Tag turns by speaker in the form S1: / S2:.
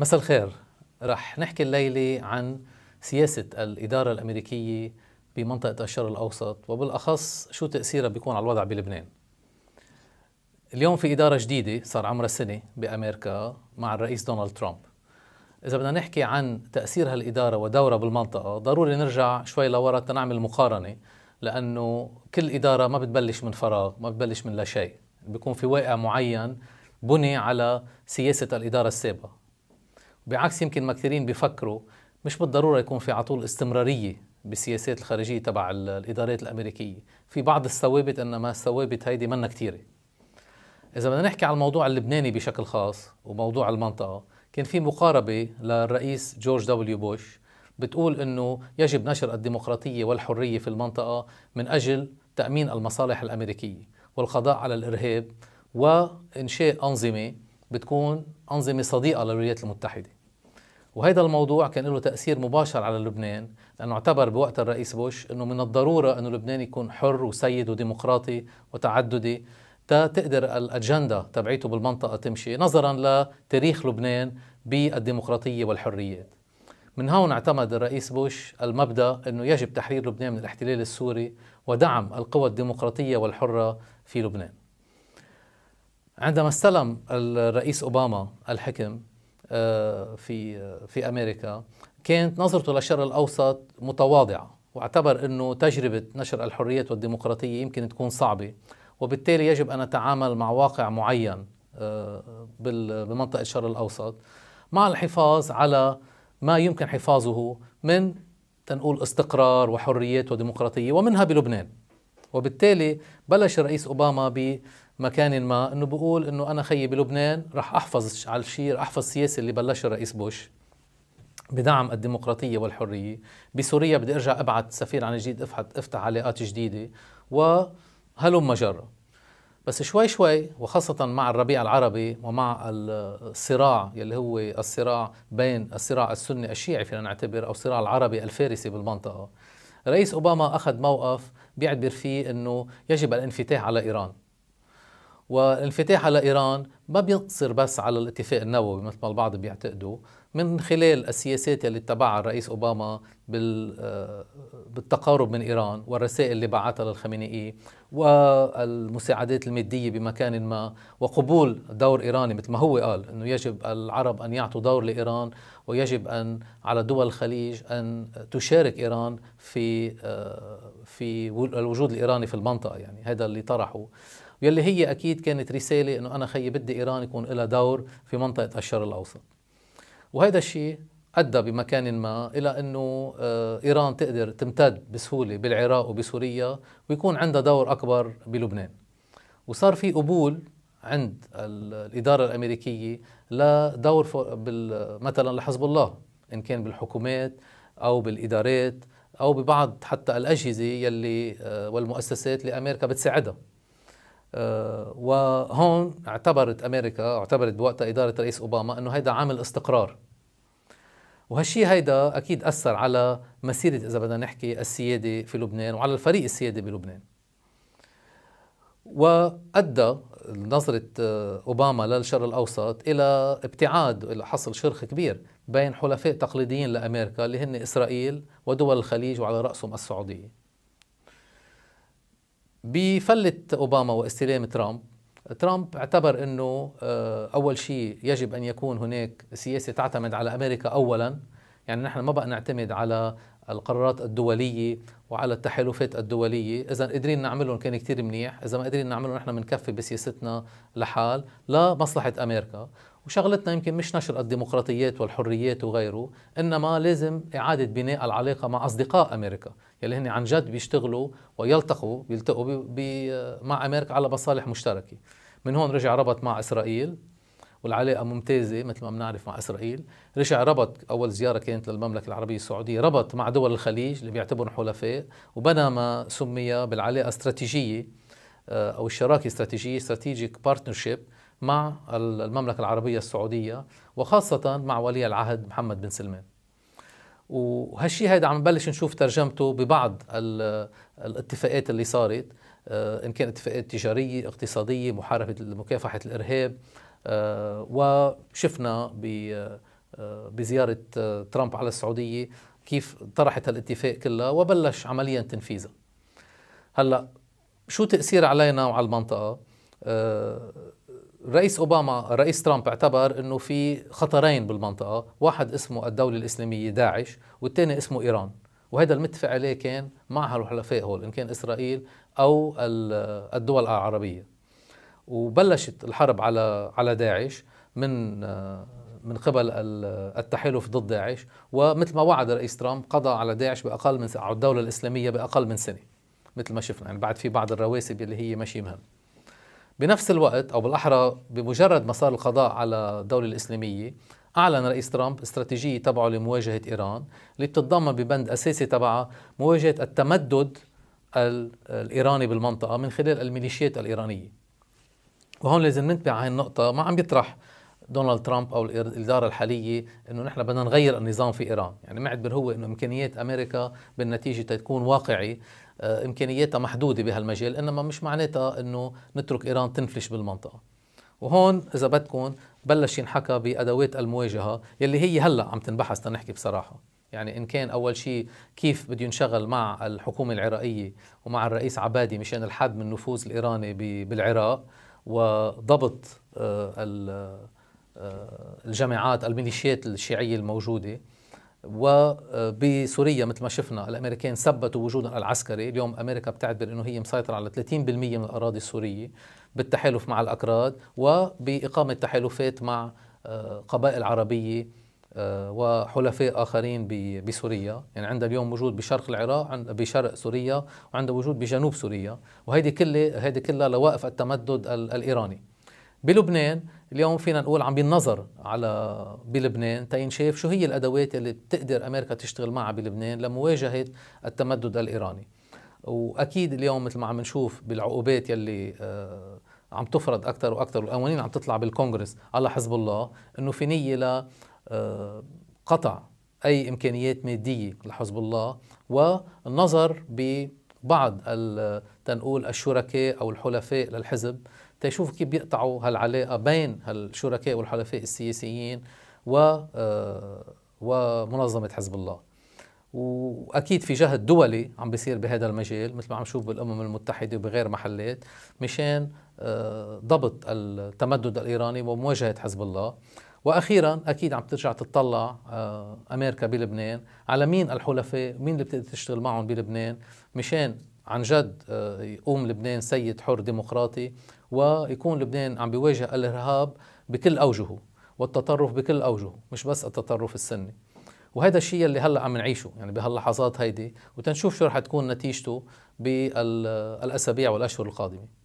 S1: مساء الخير رح نحكي الليلة عن سياسة الإدارة الأمريكية بمنطقة الشرق الأوسط وبالأخص شو تأثيرها بيكون على الوضع بلبنان اليوم في إدارة جديدة صار عمرها سنة بأمريكا مع الرئيس دونالد ترامب إذا بدنا نحكي عن تأثير هالإدارة ودورها بالمنطقة ضروري نرجع شوي لورا تنعمل مقارنة لأنه كل إدارة ما بتبلش من فراغ ما بتبلش من لا شيء بيكون في واقع معين بني على سياسة الإدارة السابقة بعكس يمكن ما كثيرين بيفكروا مش بالضروره يكون في على طول استمراريه بالسياسات الخارجيه تبع الادارات الامريكيه، في بعض الثوابت انما الثوابت هيدي منا كثيره. اذا بدنا نحكي على الموضوع اللبناني بشكل خاص وموضوع المنطقه، كان في مقاربه للرئيس جورج دبليو بوش بتقول انه يجب نشر الديمقراطيه والحريه في المنطقه من اجل تامين المصالح الامريكيه والقضاء على الارهاب وانشاء انظمه بتكون انظمه صديقه للولايات المتحده. وهذا الموضوع كان له تأثير مباشر على لبنان لأنه اعتبر بوقت الرئيس بوش أنه من الضرورة أنه لبنان يكون حر وسيد وديمقراطي وتعددي تقدر الأجندة تبعيته بالمنطقة تمشي نظرا لتاريخ لبنان بالديمقراطية والحريات من هون اعتمد الرئيس بوش المبدأ أنه يجب تحرير لبنان من الاحتلال السوري ودعم القوى الديمقراطية والحرة في لبنان عندما استلم الرئيس أوباما الحكم آه، في آه، في امريكا كانت نظرته للشرق الاوسط متواضعه واعتبر انه تجربه نشر الحريات والديمقراطيه يمكن تكون صعبه وبالتالي يجب ان نتعامل مع واقع معين آه، بمنطقه الشرق الاوسط مع الحفاظ على ما يمكن حفاظه من تنقول استقرار وحريات وديمقراطيه ومنها بلبنان وبالتالي بلش الرئيس اوباما مكان ما انه بقول انه انا خيي بلبنان رح احفظ على الشيء رح احفظ السياسه اللي بلشها الرئيس بوش بدعم الديمقراطيه والحريه بسوريا بدي ارجع ابعت سفير عن جديد افحت افتح علاقات جديده وهلم جرة بس شوي شوي وخاصة مع الربيع العربي ومع الصراع يلي هو الصراع بين الصراع السني الشيعي فينا نعتبر أو الصراع العربي الفارسي بالمنطقة رئيس أوباما أخذ موقف بيعبر فيه أنه يجب الانفتاح على إيران والانفتاح على إيران ما بيقصر بس على الاتفاق النووي مثل ما البعض بيعتقدوا من خلال السياسات اللي اتبعها الرئيس أوباما آه، بالتقارب من إيران والرسائل اللي بعثها للخامنئي والمساعدات المادية بمكان ما وقبول دور إيراني مثل ما هو قال أنه يجب العرب أن يعطوا دور لإيران ويجب أن على دول الخليج أن تشارك إيران في آه، في الوجود الإيراني في المنطقة يعني هذا اللي طرحه يلي هي أكيد كانت رسالة أنه أنا خيي بدي إيران يكون لها دور في منطقة الشرق الأوسط وهذا الشيء أدى بمكان ما إلى أنه آه، إيران تقدر تمتد بسهولة بالعراق وبسوريا ويكون عندها دور أكبر بلبنان وصار في قبول عند الإدارة الأمريكية لدور مثلا لحزب الله إن كان بالحكومات أو بالإدارات أو ببعض حتى الأجهزة يلي آه، والمؤسسات اللي أمريكا بتساعدها آه، وهون اعتبرت امريكا اعتبرت بوقتها اداره رئيس اوباما انه هيدا عامل استقرار وهالشيء هيدا اكيد اثر على مسيره اذا بدنا نحكي السياده في لبنان وعلى الفريق السيادي بلبنان وادى نظره آه، اوباما للشرق الاوسط الى ابتعاد الى حصل شرخ كبير بين حلفاء تقليديين لامريكا اللي هن اسرائيل ودول الخليج وعلى راسهم السعوديه بفلة أوباما واستلام ترامب ترامب اعتبر أنه آه، أول شيء يجب أن يكون هناك سياسة تعتمد على أمريكا أولا يعني نحن ما بقى نعتمد على القرارات الدولية وعلى التحالفات الدولية إذا قدرين نعملهم كان كتير منيح إذا ما قدرين نعملهم نحن بنكفي بسياستنا لحال لا مصلحة أمريكا وشغلتنا يمكن مش نشر الديمقراطيات والحريات وغيره انما لازم اعاده بناء العلاقه مع اصدقاء امريكا يلي هن عن جد بيشتغلوا ويلتقوا بيلتقوا بي بي مع امريكا على مصالح مشتركه من هون رجع ربط مع اسرائيل والعلاقه ممتازه مثل ما بنعرف مع اسرائيل رجع ربط اول زياره كانت للمملكه العربيه السعوديه ربط مع دول الخليج اللي بيعتبرهم حلفاء وبنى ما سمي بالعلاقه استراتيجيه آه، او الشراكه استراتيجيه استراتيجيك بارتنرشيب مع المملكة العربية السعودية وخاصة مع ولي العهد محمد بن سلمان وهالشي هيدا عم نبلش نشوف ترجمته ببعض الاتفاقات اللي صارت آه، ان كان اتفاقات تجاريه اقتصاديه محاربه مكافحه الارهاب آه، وشفنا آه، بزياره ترامب على السعوديه كيف طرحت هالاتفاق كلها وبلش عمليا تنفيذها هلا شو تاثير علينا وعلى المنطقه رئيس اوباما رئيس ترامب اعتبر انه في خطرين بالمنطقه واحد اسمه الدوله الاسلاميه داعش والثاني اسمه ايران وهذا المتفق عليه كان مع هالحلفاء هول ان كان اسرائيل او الدول العربيه وبلشت الحرب على على داعش من من قبل التحالف ضد داعش ومثل ما وعد رئيس ترامب قضى على داعش باقل من الدوله الاسلاميه باقل من سنه مثل ما شفنا يعني بعد في بعض الرواسب اللي هي ماشي مهم بنفس الوقت او بالاحرى بمجرد ما صار القضاء على الدوله الاسلاميه اعلن رئيس ترامب استراتيجيه تبعه لمواجهه ايران اللي بتتضمن ببند اساسي تبعها مواجهه التمدد الايراني بالمنطقه من خلال الميليشيات الايرانيه وهون لازم ننتبه على النقطه ما عم يطرح دونالد ترامب او الاداره الحاليه انه نحن بدنا نغير النظام في ايران يعني معتبر هو انه امكانيات امريكا بالنتيجه تكون واقعي آه، امكانياتها محدوده بهالمجال انما مش معناتها انه نترك ايران تنفلش بالمنطقه وهون اذا بدكم بلش ينحكى بادوات المواجهه يلي هي هلا عم تنبحث تنحكي بصراحه يعني ان كان اول شيء كيف بده ينشغل مع الحكومه العراقيه ومع الرئيس عبادي مشان الحد من النفوذ الايراني بالعراق وضبط آه، آه، الجماعات الميليشيات الشيعيه الموجوده وبسوريا مثل ما شفنا الامريكان ثبتوا وجودهم العسكري اليوم امريكا بتعتبر انه هي مسيطره على 30% من الاراضي السوريه بالتحالف مع الاكراد وباقامه تحالفات مع آه، قبائل عربيه آه، وحلفاء اخرين بسوريا يعني عندها اليوم وجود بشرق العراق بشرق سوريا وعندها وجود بجنوب سوريا وهيدي كلها هيدي كلها لوائف التمدد الايراني بلبنان اليوم فينا نقول عم بينظر على بلبنان تينشاف شو هي الادوات اللي بتقدر امريكا تشتغل معها بلبنان لمواجهه التمدد الايراني واكيد اليوم مثل ما عم نشوف بالعقوبات يلي آه، عم تفرض اكثر واكثر والقوانين عم تطلع بالكونغرس على حزب الله انه في نيه ل آه، قطع اي امكانيات ماديه لحزب الله والنظر ببعض تنقول الشركاء أو الحلفاء للحزب تيشوفوا كيف بيقطعوا هالعلاقة بين هالشركاء والحلفاء السياسيين و آه، ومنظمة حزب الله واكيد في جهد دولي عم بيصير بهذا المجال مثل ما عم نشوف بالامم المتحده وبغير محلات مشان آه، ضبط التمدد الايراني ومواجهه حزب الله واخيرا اكيد عم ترجع تطلع آه، امريكا بلبنان على مين الحلفاء مين اللي بتقدر تشتغل معهم بلبنان مشان عن جد آه، يقوم لبنان سيد حر ديمقراطي ويكون لبنان عم بيواجه الارهاب بكل اوجهه والتطرف بكل اوجهه مش بس التطرف السني وهذا الشيء اللي هلا عم نعيشه يعني بهاللحظات هيدي وتنشوف شو رح تكون نتيجته بالاسابيع والاشهر القادمه